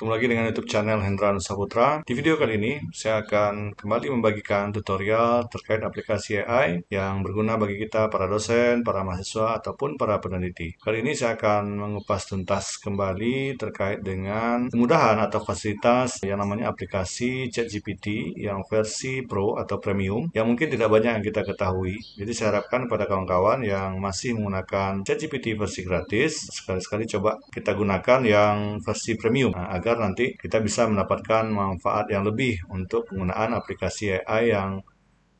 Ketemu lagi dengan YouTube channel Hendran Saputra. Di video kali ini, saya akan kembali membagikan tutorial terkait aplikasi AI yang berguna bagi kita para dosen, para mahasiswa, ataupun para peneliti. Kali ini saya akan mengupas tuntas kembali terkait dengan kemudahan atau fasilitas yang namanya aplikasi ChatGPT yang versi Pro atau Premium yang mungkin tidak banyak yang kita ketahui. Jadi saya harapkan pada kawan-kawan yang masih menggunakan ChatGPT versi gratis, sekali-sekali coba kita gunakan yang versi premium nah, agar agar nanti kita bisa mendapatkan manfaat yang lebih untuk penggunaan aplikasi AI yang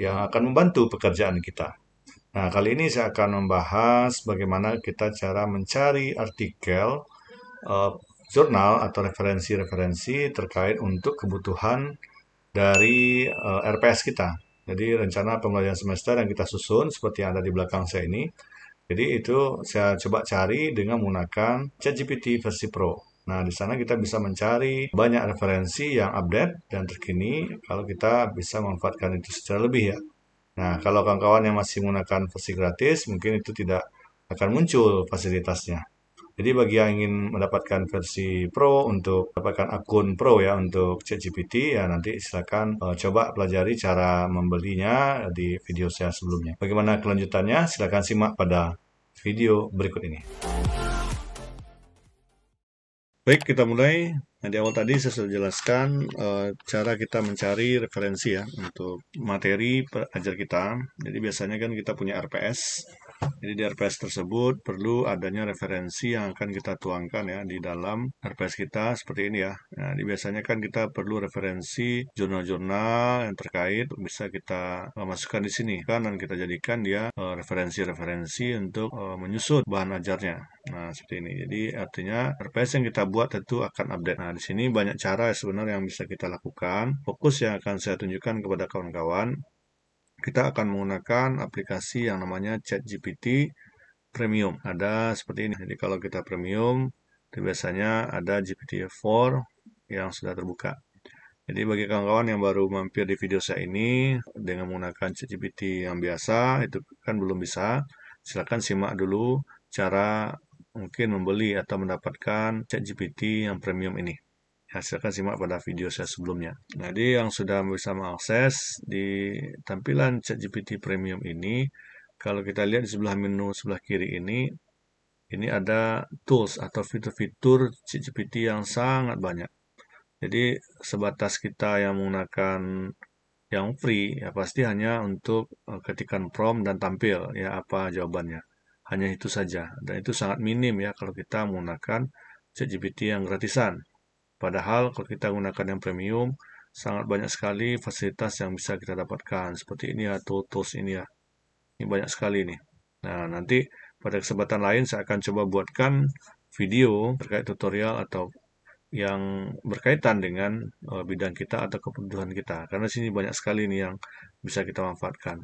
yang akan membantu pekerjaan kita. Nah, kali ini saya akan membahas bagaimana kita cara mencari artikel uh, jurnal atau referensi-referensi terkait untuk kebutuhan dari uh, eh, RPS kita. Jadi rencana pembelajaran semester yang kita susun seperti yang ada di belakang saya ini. Jadi itu saya coba cari dengan menggunakan ChatGPT versi Pro. Nah, di sana kita bisa mencari banyak referensi yang update dan terkini kalau kita bisa memanfaatkan itu secara lebih ya. Nah, kalau kawan-kawan yang masih menggunakan versi gratis, mungkin itu tidak akan muncul fasilitasnya. Jadi bagi yang ingin mendapatkan versi Pro untuk mendapatkan akun Pro ya untuk ChatGPT ya nanti silakan uh, coba pelajari cara membelinya di video saya sebelumnya. Bagaimana kelanjutannya? Silakan simak pada video berikut ini. Baik, kita mulai. Nah, di awal tadi saya sudah jelaskan e, cara kita mencari referensi ya untuk materi pelajar kita. Jadi biasanya kan kita punya RPS, jadi di RPS tersebut perlu adanya referensi yang akan kita tuangkan ya di dalam RPS kita seperti ini ya. Nah, ini biasanya kan kita perlu referensi jurnal-jurnal yang terkait bisa kita eh, masukkan di sini kan dan kita jadikan dia eh, referensi-referensi untuk eh, menyusut bahan ajarnya. Nah, seperti ini. Jadi artinya RPS yang kita buat tentu akan update. Nah, di sini banyak cara sebenarnya yang bisa kita lakukan. Fokus yang akan saya tunjukkan kepada kawan-kawan kita akan menggunakan aplikasi yang namanya ChatGPT Premium. Ada seperti ini. Jadi kalau kita premium, itu biasanya ada GPT-4 yang sudah terbuka. Jadi bagi kawan-kawan yang baru mampir di video saya ini dengan menggunakan ChatGPT yang biasa itu kan belum bisa, silakan simak dulu cara mungkin membeli atau mendapatkan ChatGPT yang premium ini hasilkan simak pada video saya sebelumnya. Jadi yang sudah bisa mengakses di tampilan ChatGPT Premium ini, kalau kita lihat di sebelah menu sebelah kiri ini, ini ada tools atau fitur-fitur ChatGPT yang sangat banyak. Jadi sebatas kita yang menggunakan yang free ya pasti hanya untuk eh, ketikan prompt dan tampil ya apa jawabannya. Hanya itu saja dan itu sangat minim ya kalau kita menggunakan ChatGPT yang gratisan. Padahal kalau kita gunakan yang premium, sangat banyak sekali fasilitas yang bisa kita dapatkan. Seperti ini ya, tools ini ya. Ini banyak sekali nih. Nah, nanti pada kesempatan lain saya akan coba buatkan video terkait tutorial atau yang berkaitan dengan eh, bidang kita atau kebutuhan kita. Karena sini banyak sekali nih yang bisa kita manfaatkan.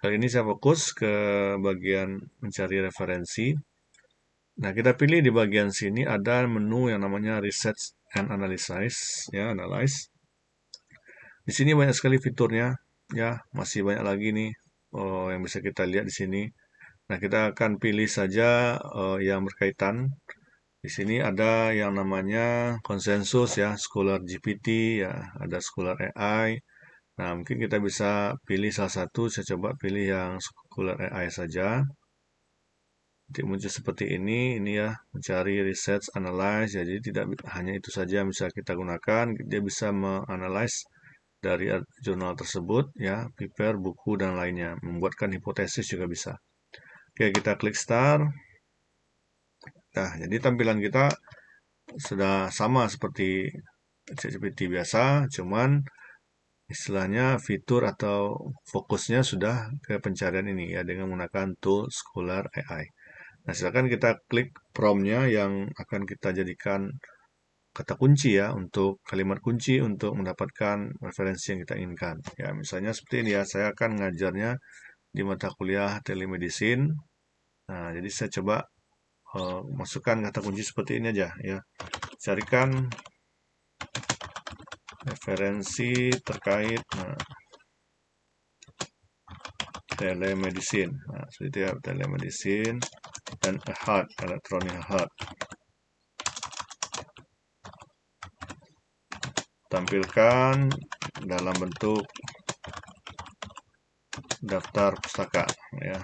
Kali ini saya fokus ke bagian mencari referensi. Nah, kita pilih di bagian sini ada menu yang namanya research and analyze, ya analyze di sini banyak sekali fiturnya ya masih banyak lagi nih oh yang bisa kita lihat di sini nah kita akan pilih saja uh, yang berkaitan di sini ada yang namanya konsensus ya scholar GPT ya ada scholar AI nah mungkin kita bisa pilih salah satu saya coba pilih yang scholar AI saja titik muncul seperti ini ini ya mencari research analyze ya, jadi tidak hanya itu saja yang bisa kita gunakan dia bisa menganalisis dari jurnal tersebut ya paper buku dan lainnya membuatkan hipotesis juga bisa oke kita klik start nah jadi tampilan kita sudah sama seperti ChatGPT biasa cuman istilahnya fitur atau fokusnya sudah ke pencarian ini ya dengan menggunakan tool Scholar AI Nah, silakan kita klik promnya yang akan kita jadikan kata kunci ya untuk kalimat kunci untuk mendapatkan referensi yang kita inginkan. Ya, misalnya seperti ini ya, saya akan ngajarnya di mata kuliah telemedicine. Nah, jadi saya coba uh, masukkan kata kunci seperti ini aja ya. Carikan referensi terkait nah, telemedicine. Nah, seperti itu ya, telemedicine dan Ahad, elektronnya Ahad. Tampilkan dalam bentuk daftar pustaka ya.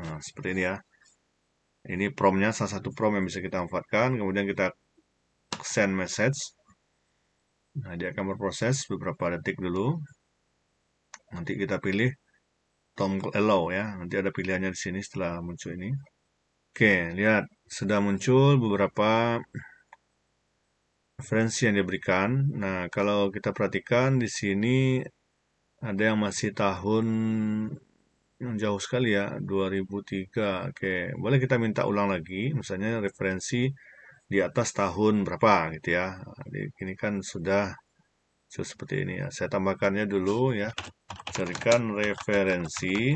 Nah, seperti ini ya. Ini promnya salah satu prom yang bisa kita manfaatkan, kemudian kita send message. Nah, dia akan berproses beberapa detik dulu. Nanti kita pilih Tom allow ya. Nanti ada pilihannya di sini setelah muncul ini. Oke, lihat sudah muncul beberapa referensi yang diberikan. Nah, kalau kita perhatikan di sini ada yang masih tahun yang jauh sekali ya, 2003. Oke, boleh kita minta ulang lagi, misalnya referensi di atas tahun berapa gitu ya. Jadi, ini kan sudah seperti ini ya. Saya tambahkannya dulu ya carikan referensi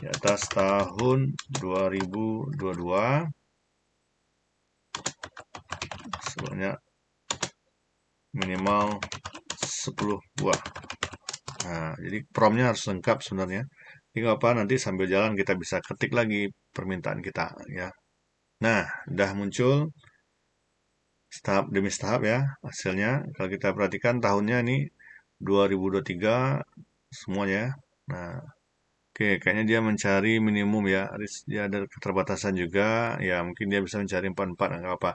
di atas tahun 2022 sebanyak minimal 10 buah nah jadi promnya harus lengkap sebenarnya ini apa nanti sambil jalan kita bisa ketik lagi permintaan kita ya nah dah muncul tahap demi tahap ya hasilnya kalau kita perhatikan tahunnya ini 2023 semuanya. Nah, oke okay, kayaknya dia mencari minimum ya. Dia ada keterbatasan juga. Ya, mungkin dia bisa mencari 44 enggak apa.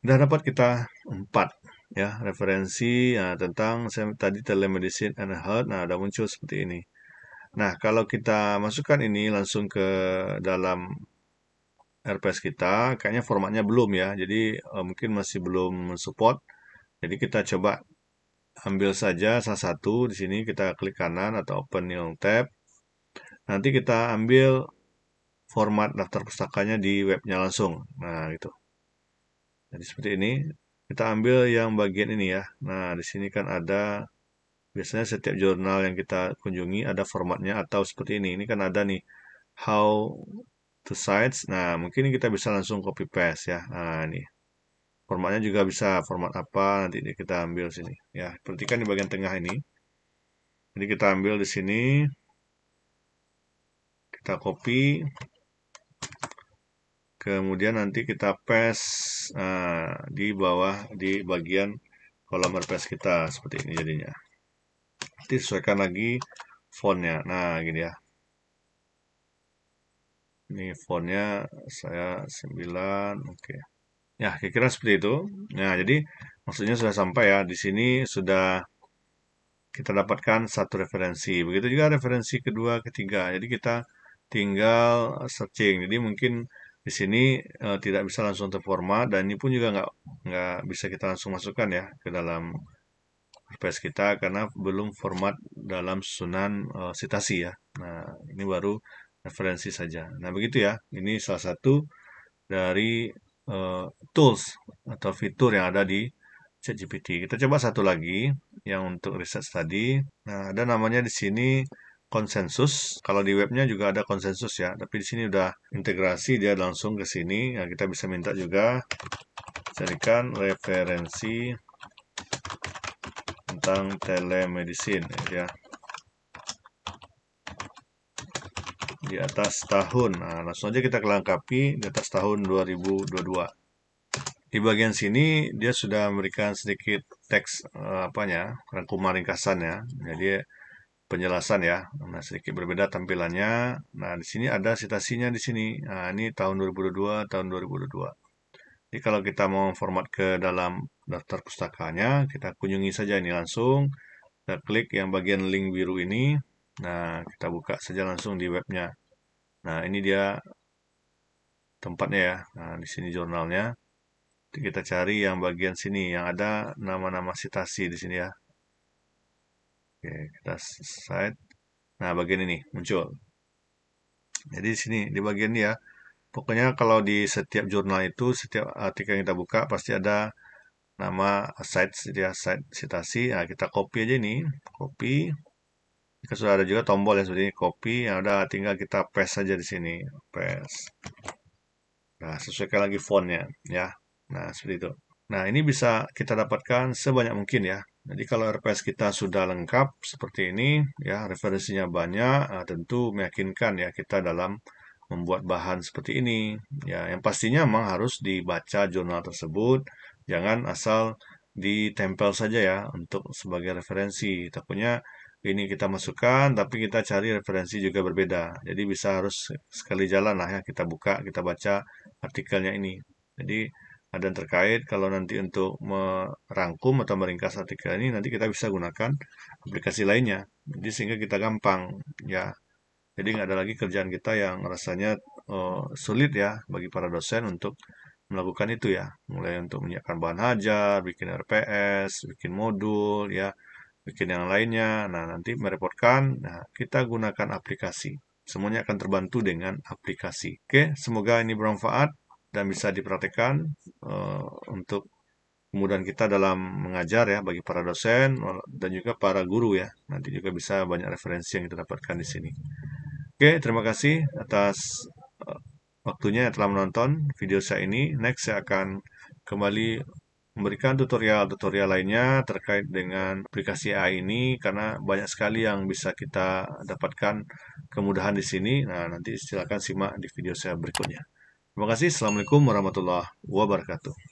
Sudah dapat kita 4 ya referensi ya, tentang saya tadi telemedicine and health. Nah, ada muncul seperti ini. Nah, kalau kita masukkan ini langsung ke dalam RPS kita, kayaknya formatnya belum ya. Jadi eh, mungkin masih belum support Jadi kita coba ambil saja salah satu di sini kita klik kanan atau open new tab. Nanti kita ambil format daftar pustakanya di webnya langsung. Nah, gitu. Jadi seperti ini, kita ambil yang bagian ini ya. Nah, di sini kan ada biasanya setiap jurnal yang kita kunjungi ada formatnya atau seperti ini. Ini kan ada nih how to sites. Nah, mungkin kita bisa langsung copy paste ya. Nah, ini formatnya juga bisa format apa nanti ini kita ambil sini ya perhatikan di bagian tengah ini jadi kita ambil di sini kita copy kemudian nanti kita paste nah, di bawah di bagian kolom paste kita seperti ini jadinya nanti sesuaikan lagi fontnya nah gini ya ini fontnya saya 9 oke okay. Ya, kira-kira seperti itu. Nah, jadi maksudnya sudah sampai ya. Di sini sudah kita dapatkan satu referensi. Begitu juga referensi kedua, ketiga. Jadi kita tinggal searching. Jadi mungkin di sini uh, tidak bisa langsung terformat dan ini pun juga nggak nggak bisa kita langsung masukkan ya ke dalam Perpres kita karena belum format dalam susunan uh, eh, sitasi ya. Nah ini baru referensi saja. Nah begitu ya. Ini salah satu dari uh, tools atau fitur yang ada di ChatGPT. Kita coba satu lagi yang untuk riset tadi. Nah, ada namanya di sini konsensus. Kalau di webnya juga ada konsensus ya, tapi di sini udah integrasi dia langsung ke sini. Nah, kita bisa minta juga carikan referensi tentang telemedicine ya. di atas tahun. Nah, langsung aja kita kelengkapi di atas tahun 2022. Di bagian sini dia sudah memberikan sedikit teks eh, apanya, rangkuman ringkasannya. Jadi penjelasan ya. Nah, sedikit berbeda tampilannya. Nah, di sini ada citasinya di sini. Nah, ini tahun 2022, tahun 2022. Jadi kalau kita mau format ke dalam daftar pustakanya, kita kunjungi saja ini langsung. Kita klik yang bagian link biru ini. Nah, kita buka saja langsung di webnya. Nah, ini dia tempatnya ya. Nah, di sini jurnalnya. Kita cari yang bagian sini yang ada nama-nama sitasi di sini ya. Oke, kita side. Nah, bagian ini muncul. Jadi di sini di bagian ini ya. Pokoknya kalau di setiap jurnal itu setiap artikel yang kita buka pasti ada nama site ya site sitasi. Nah, kita copy aja ini, copy sudah ada juga tombol ya seperti ini copy yang ada tinggal kita paste saja di sini paste nah sesuaikan lagi fontnya ya nah seperti itu nah ini bisa kita dapatkan sebanyak mungkin ya jadi kalau RPS kita sudah lengkap seperti ini ya referensinya banyak nah, tentu meyakinkan ya kita dalam membuat bahan seperti ini ya yang pastinya memang harus dibaca jurnal tersebut jangan asal ditempel saja ya untuk sebagai referensi takutnya ini kita masukkan tapi kita cari referensi juga berbeda jadi bisa harus sekali jalan lah ya kita buka kita baca artikelnya ini jadi ada yang terkait kalau nanti untuk merangkum atau meringkas artikel ini nanti kita bisa gunakan aplikasi lainnya jadi sehingga kita gampang ya jadi nggak ada lagi kerjaan kita yang rasanya uh, sulit ya bagi para dosen untuk melakukan itu ya mulai untuk menyiapkan bahan hajar bikin RPS bikin modul ya bikin yang lainnya. Nah, nanti mereportkan, nah, kita gunakan aplikasi. Semuanya akan terbantu dengan aplikasi. Oke, semoga ini bermanfaat dan bisa diperhatikan uh, eh, untuk kemudian kita dalam mengajar ya bagi para dosen dan juga para guru ya. Nanti juga bisa banyak referensi yang kita dapatkan di sini. Oke, terima kasih atas uh, waktunya yang telah menonton video saya ini. Next saya akan kembali memberikan tutorial-tutorial lainnya terkait dengan aplikasi AI ini karena banyak sekali yang bisa kita dapatkan kemudahan di sini. Nah, nanti silakan simak di video saya berikutnya. Terima kasih. Assalamualaikum warahmatullahi wabarakatuh.